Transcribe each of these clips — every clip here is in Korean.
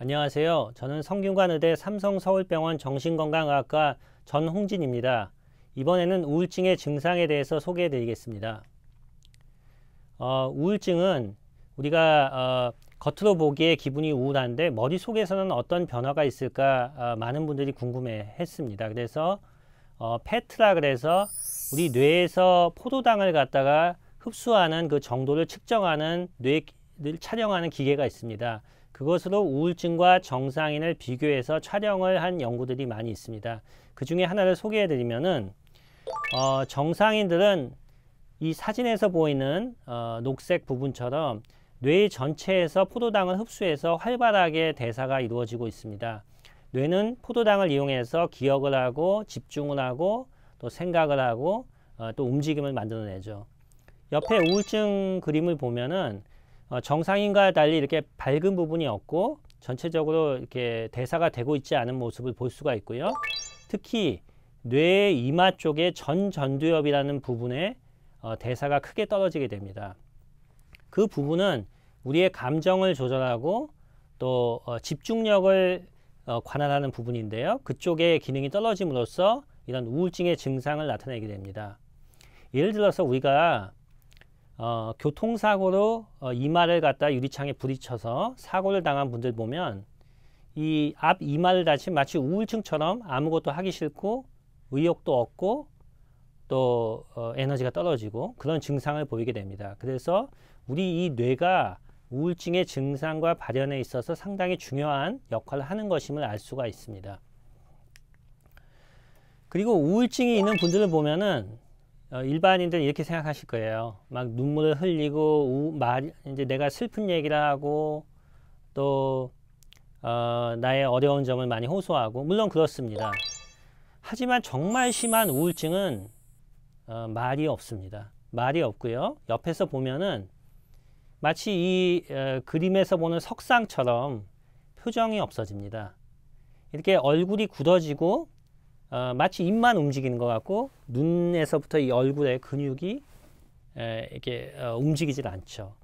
안녕하세요. 저는 성균관의대 삼성서울병원 정신건강의학과 전홍진입니다. 이번에는 우울증의 증상에 대해서 소개해 드리겠습니다. 어, 우울증은 우리가 어, 겉으로 보기에 기분이 우울한데 머릿속에서는 어떤 변화가 있을까 어, 많은 분들이 궁금해 했습니다. 그래서 어, 페트라 그래서 우리 뇌에서 포도당을 갖다가 흡수하는 그 정도를 측정하는 뇌를 촬영하는 기계가 있습니다. 그것으로 우울증과 정상인을 비교해서 촬영을 한 연구들이 많이 있습니다. 그 중에 하나를 소개해 드리면은 어, 정상인들은 이 사진에서 보이는 어, 녹색 부분처럼 뇌 전체에서 포도당을 흡수해서 활발하게 대사가 이루어지고 있습니다. 뇌는 포도당을 이용해서 기억을 하고 집중을 하고 또 생각을 하고 어, 또 움직임을 만들어내죠. 옆에 우울증 그림을 보면은 어, 정상인과 달리 이렇게 밝은 부분이 없고 전체적으로 이렇게 대사가 되고 있지 않은 모습을 볼 수가 있고요. 특히 뇌 이마 쪽에 전전두엽이라는 부분에 어, 대사가 크게 떨어지게 됩니다. 그 부분은 우리의 감정을 조절하고 또 어, 집중력을 어, 관할하는 부분인데요. 그쪽의 기능이 떨어짐으로써 이런 우울증의 증상을 나타내게 됩니다. 예를 들어서 우리가 어, 교통사고로 어, 이마를 갖다 유리창에 부딪혀서 사고를 당한 분들 보면 이 앞 이마를 다친 마치 우울증처럼 아무것도 하기 싫고 의욕도 없고 또 어, 에너지가 떨어지고 그런 증상을 보이게 됩니다. 그래서 우리 이 뇌가 우울증의 증상과 발현에 있어서 상당히 중요한 역할을 하는 것임을 알 수가 있습니다. 그리고 우울증이 있는 분들을 보면은 어, 일반인들 이렇게 생각하실 거예요. 막 눈물을 흘리고 우, 말 이제 내가 슬픈 얘기를 하고 또 어, 나의 어려운 점을 많이 호소하고 물론 그렇습니다. 하지만 정말 심한 우울증은 어, 말이 없습니다. 말이 없고요. 옆에서 보면은 마치 이 어, 그림에서 보는 석상처럼 표정이 없어집니다. 이렇게 얼굴이 굳어지고 어, 마치 입만 움직이는 것 같고 눈에서부터 이 얼굴의 근육이 에, 이렇게 어, 움직이질 않죠.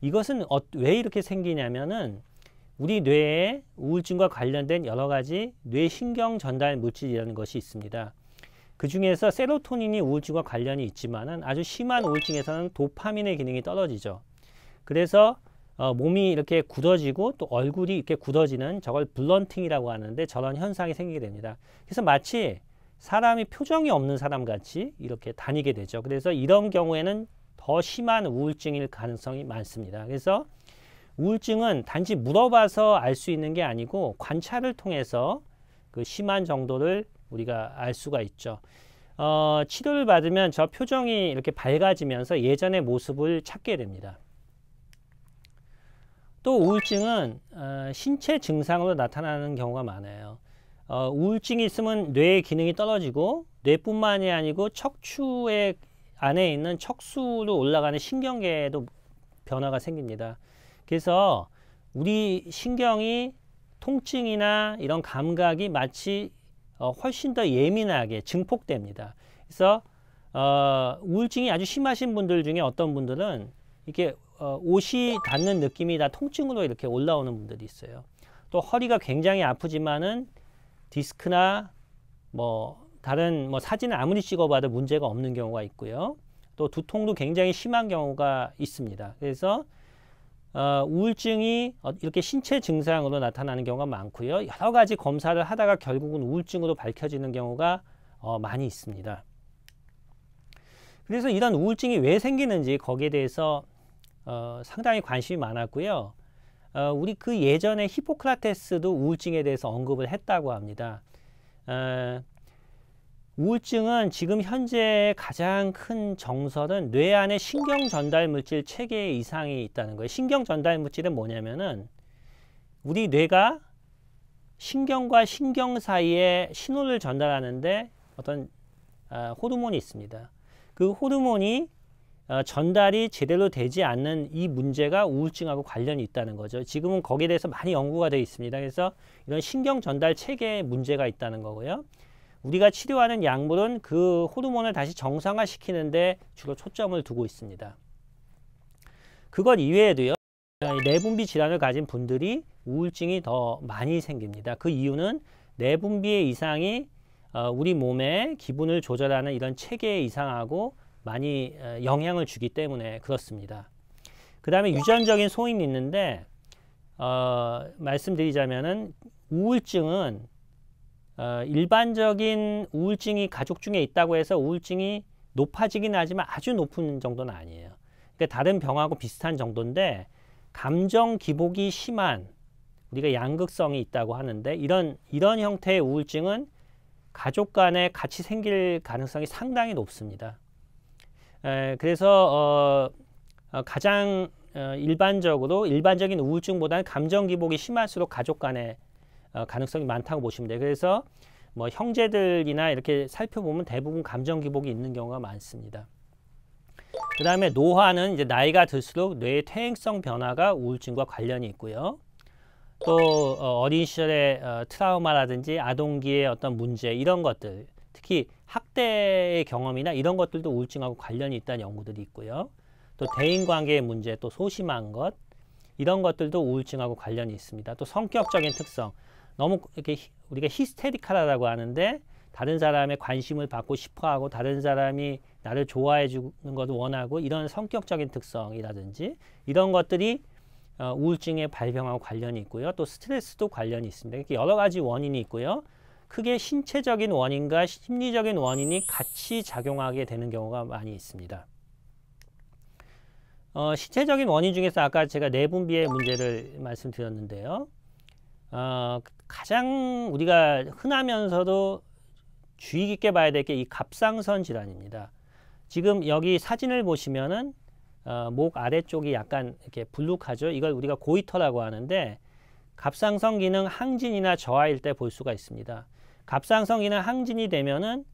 이것은 어, 왜 이렇게 생기냐면은 우리 뇌에 우울증과 관련된 여러 가지 뇌신경 전달 물질이라는 것이 있습니다. 그 중에서 세로토닌이 우울증과 관련이 있지만은 아주 심한 우울증에서는 도파민의 기능이 떨어지죠. 그래서 어, 몸이 이렇게 굳어지고 또 얼굴이 이렇게 굳어지는 저걸 블런팅이라고 하는데 저런 현상이 생기게 됩니다. 그래서 마치 사람이 표정이 없는 사람 같이 이렇게 다니게 되죠. 그래서 이런 경우에는 더 심한 우울증일 가능성이 많습니다. 그래서 우울증은 단지 물어봐서 알 수 있는 게 아니고 관찰을 통해서 그 심한 정도를 우리가 알 수가 있죠. 어, 치료를 받으면 저 표정이 이렇게 밝아지면서 예전의 모습을 찾게 됩니다. 또 우울증은 어, 신체 증상으로 나타나는 경우가 많아요. 어, 우울증이 있으면 뇌의 기능이 떨어지고 뇌뿐만이 아니고 척추의 안에 있는 척수로 올라가는 신경계에도 변화가 생깁니다. 그래서 우리 신경이 통증이나 이런 감각이 마치 어, 훨씬 더 예민하게 증폭됩니다. 그래서 어, 우울증이 아주 심하신 분들 중에 어떤 분들은 이렇게 어, 옷이 닿는 느낌이 다 통증으로 이렇게 올라오는 분들이 있어요. 또 허리가 굉장히 아프지만은 디스크나 뭐 다른 뭐 사진을 아무리 찍어봐도 문제가 없는 경우가 있고요. 또 두통도 굉장히 심한 경우가 있습니다. 그래서 어, 우울증이 이렇게 신체 증상으로 나타나는 경우가 많고요. 여러 가지 검사를 하다가 결국은 우울증으로 밝혀지는 경우가 어, 많이 있습니다. 그래서 이런 우울증이 왜 생기는지 거기에 대해서 어, 상당히 관심이 많았고요. 어, 우리 그 예전에 히포크라테스도 우울증에 대해서 언급을 했다고 합니다. 어, 우울증은 지금 현재 가장 큰정서는뇌 안에 신경 전달 물질 체계 이상이 있다는 거예요. 신경 전달 물질은 뭐냐면은 우리 뇌가 신경과 신경 사이에 신호를 전달하는데 어떤 아, 호르몬이 있습니다. 그 호르몬이 어, 전달이 제대로 되지 않는 이 문제가 우울증하고 관련이 있다는 거죠. 지금은 거기에 대해서 많이 연구가 되어 있습니다. 그래서 이런 신경 전달 체계에 문제가 있다는 거고요. 우리가 치료하는 약물은 그 호르몬을 다시 정상화시키는데 주로 초점을 두고 있습니다. 그것 이외에도요. 내분비 질환을 가진 분들이 우울증이 더 많이 생깁니다. 그 이유는 내분비의 이상이 어, 우리 몸의 기분을 조절하는 이런 체계의 이상하고 많이 영향을 주기 때문에 그렇습니다. 그 다음에 유전적인 소인이 있는데 어, 말씀드리자면은 우울증은 어, 일반적인 우울증이 가족 중에 있다고 해서 우울증이 높아지긴 하지만 아주 높은 정도는 아니에요. 그러니까 다른 병하고 비슷한 정도인데 감정 기복이 심한 우리가 양극성이 있다고 하는데 이런 이런 형태의 우울증은 가족 간에 같이 생길 가능성이 상당히 높습니다. 에, 그래서 어, 어, 가장 어, 일반적으로 일반적인 우울증보다는 감정 기복이 심할수록 가족 간에 어, 가능성이 많다고 보시면 돼요. 그래서 뭐 형제들이나 이렇게 살펴보면 대부분 감정 기복이 있는 경우가 많습니다. 그 다음에 노화는 이제 나이가 들수록 뇌의 퇴행성 변화가 우울증과 관련이 있고요. 또 어, 어린 시절의 어, 트라우마라든지 아동기의 어떤 문제 이런 것들 특히 학대의 경험이나 이런 것들도 우울증하고 관련이 있다는 연구들이 있고요. 또 대인관계의 문제, 또 소심한 것 이런 것들도 우울증하고 관련이 있습니다. 또 성격적인 특성, 너무 이렇게 우리가 히스테리카라고 하는데 다른 사람의 관심을 받고 싶어하고 다른 사람이 나를 좋아해 주는 것을 원하고 이런 성격적인 특성이라든지 이런 것들이 어, 우울증의 발병하고 관련이 있고요. 또 스트레스도 관련이 있습니다. 이렇게 여러 가지 원인이 있고요. 크게 신체적인 원인과 심리적인 원인이 같이 작용하게 되는 경우가 많이 있습니다. 어, 신체적인 원인 중에서 아까 제가 내분비의 문제를 말씀드렸는데요. 어, 가장 우리가 흔하면서도 주의 깊게 봐야 될 게 이 갑상선 질환입니다. 지금 여기 사진을 보시면은 어, 목 아래쪽이 약간 이렇게 불룩하죠. 이걸 우리가 고이터라고 하는데 갑상선 기능 항진이나 저하일 때 볼 수가 있습니다. 갑상선이나 항진이 되면은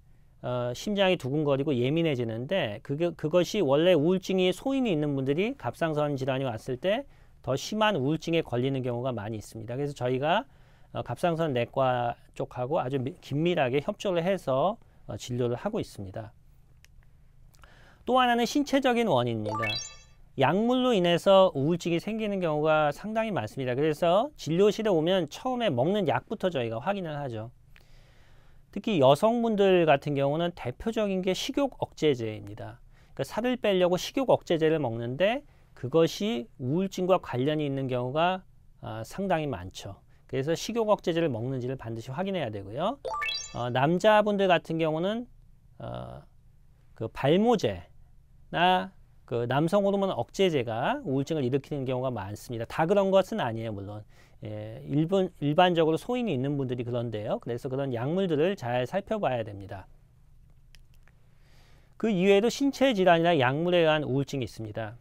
어, 심장이 두근거리고 예민해지는데 그게, 그것이 원래 우울증이 소인이 있는 분들이 갑상선 질환이 왔을 때 더 심한 우울증에 걸리는 경우가 많이 있습니다. 그래서 저희가 어, 갑상선 내과 쪽하고 아주 미, 긴밀하게 협조를 해서 어, 진료를 하고 있습니다. 또 하나는 신체적인 원인입니다. 약물로 인해서 우울증이 생기는 경우가 상당히 많습니다. 그래서 진료실에 오면 처음에 먹는 약부터 저희가 확인을 하죠. 특히 여성분들 같은 경우는 대표적인 게 식욕 억제제입니다. 그러니까 살을 빼려고 식욕 억제제를 먹는데 그것이 우울증과 관련이 있는 경우가 아, 상당히 많죠. 그래서 식욕 억제제를 먹는지를 반드시 확인해야 되고요. 어, 남자분들 같은 경우는 어, 그 발모제나 그 남성 호르몬 억제제가 우울증을 일으키는 경우가 많습니다. 다 그런 것은 아니에요, 물론. 예, 일본, 일반적으로 소인이 있는 분들이 그런데요. 그래서 그런 약물들을 잘 살펴봐야 됩니다. 그 이외에도 신체 질환이나 약물에 의한 우울증이 있습니다.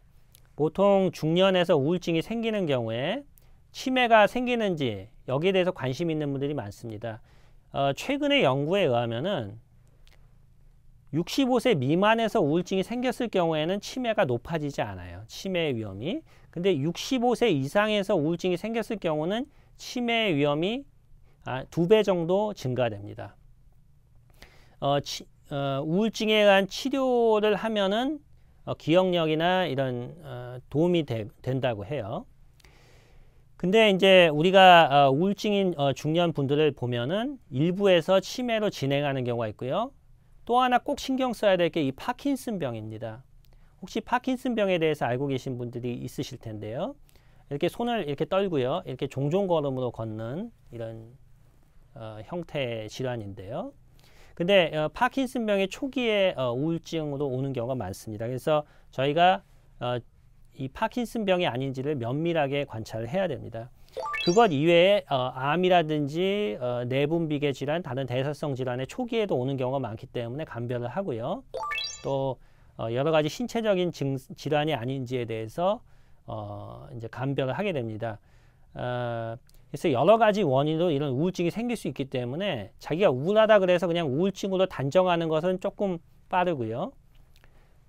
보통 중년에서 우울증이 생기는 경우에 치매가 생기는지 여기에 대해서 관심 있는 분들이 많습니다. 어, 최근의 연구에 의하면은 65세 미만에서 우울증이 생겼을 경우에는 치매가 높아지지 않아요. 치매의 위험이. 근데 65세 이상에서 우울증이 생겼을 경우는 치매의 위험이 아, 두 배 정도 증가됩니다. 어, 치, 어, 우울증에 대한 치료를 하면은 어, 기억력이나 이런 어, 도움이 되, 된다고 해요. 근데 이제 우리가 어, 우울증인 어, 중년 분들을 보면은 일부에서 치매로 진행하는 경우가 있고요. 또 하나 꼭 신경 써야 될 게 이 파킨슨 병입니다. 혹시 파킨슨 병에 대해서 알고 계신 분들이 있으실 텐데요. 이렇게 손을 이렇게 떨고요. 이렇게 종종 걸음으로 걷는 이런 어, 형태의 질환인데요. 근데 어, 파킨슨 병의 초기에 어, 우울증으로 오는 경우가 많습니다. 그래서 저희가 어, 이 파킨슨 병이 아닌지를 면밀하게 관찰을 해야 됩니다. 그것 이외에 어, 암이라든지 어, 내분비계 질환, 다른 대사성 질환의 초기에도 오는 경우가 많기 때문에 감별을 하고요. 또 어, 여러 가지 신체적인 증, 질환이 아닌지에 대해서 어, 이제 감별을 하게 됩니다. 어, 그래서 여러 가지 원인으로 이런 우울증이 생길 수 있기 때문에 자기가 우울하다 그래서 그냥 우울증으로 단정하는 것은 조금 빠르고요.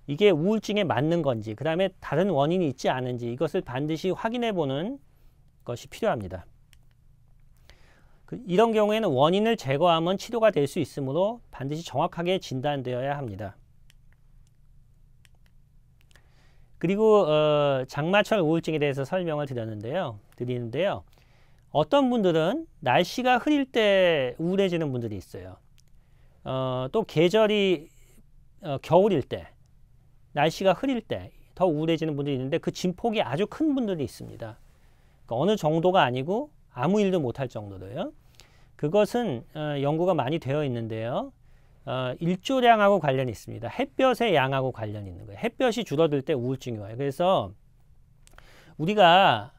이게 우울증에 맞는 건지 그 다음에 다른 원인이 있지 않은지 이것을 반드시 확인해 보는 것이 필요합니다. 그 이런 경우에는 원인을 제거하면 치료가 될 수 있으므로 반드시 정확하게 진단되어야 합니다. 그리고 어, 장마철 우울증에 대해서 설명을 드렸는데요. 드리는데요. 어떤 분들은 날씨가 흐릴 때 우울해지는 분들이 있어요. 어, 또 계절이 어, 겨울일 때, 날씨가 흐릴 때 더 우울해지는 분들이 있는데 그 진폭이 아주 큰 분들이 있습니다. 그러니까 어느 정도가 아니고 아무 일도 못할 정도로요. 그것은 어, 연구가 많이 되어 있는데요. 어, 일조량하고 관련이 있습니다. 햇볕의 양하고 관련 있는 거예요. 햇볕이 줄어들 때 우울증이 와요. 그래서 우리가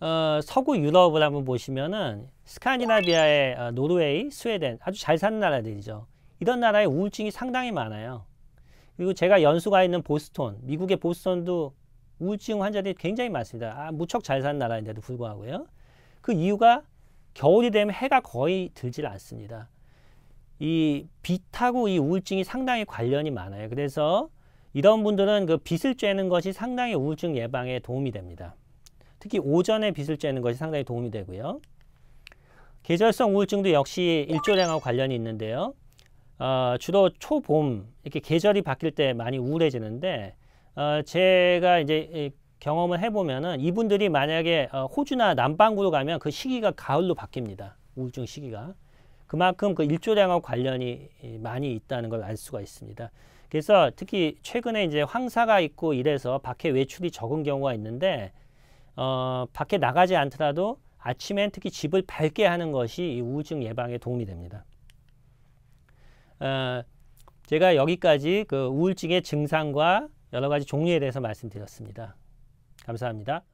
어, 서구 유럽을 한번 보시면은 스칸디나비아의 어, 노르웨이, 스웨덴 아주 잘 사는 나라들이죠. 이런 나라에 우울증이 상당히 많아요. 그리고 제가 연수가 있는 보스턴, 미국의 보스턴도 우울증 환자들이 굉장히 많습니다. 아, 무척 잘 사는 나라인데도 불구하고요. 그 이유가 겨울이 되면 해가 거의 들질 않습니다. 이 빛하고 이 우울증이 상당히 관련이 많아요. 그래서 이런 분들은 그 빛을 쬐는 것이 상당히 우울증 예방에 도움이 됩니다. 특히 오전에 빛을 쬐는 것이 상당히 도움이 되고요. 계절성 우울증도 역시 일조량하고 관련이 있는데요. 어, 주로 초봄 이렇게 계절이 바뀔 때 많이 우울해지는데 어, 제가 이제 경험을 해보면은 이분들이 만약에 어, 호주나 남반구로 가면 그 시기가 가을로 바뀝니다. 우울증 시기가. 그만큼 그 일조량하고 관련이 많이 있다는 걸 알 수가 있습니다. 그래서 특히 최근에 이제 황사가 있고 이래서 밖에 외출이 적은 경우가 있는데 어, 밖에 나가지 않더라도 아침엔 특히 집을 밝게 하는 것이 이 우울증 예방에 도움이 됩니다. 어, 제가 여기까지 그 우울증의 증상과 여러 가지 종류에 대해서 말씀드렸습니다. 감사합니다.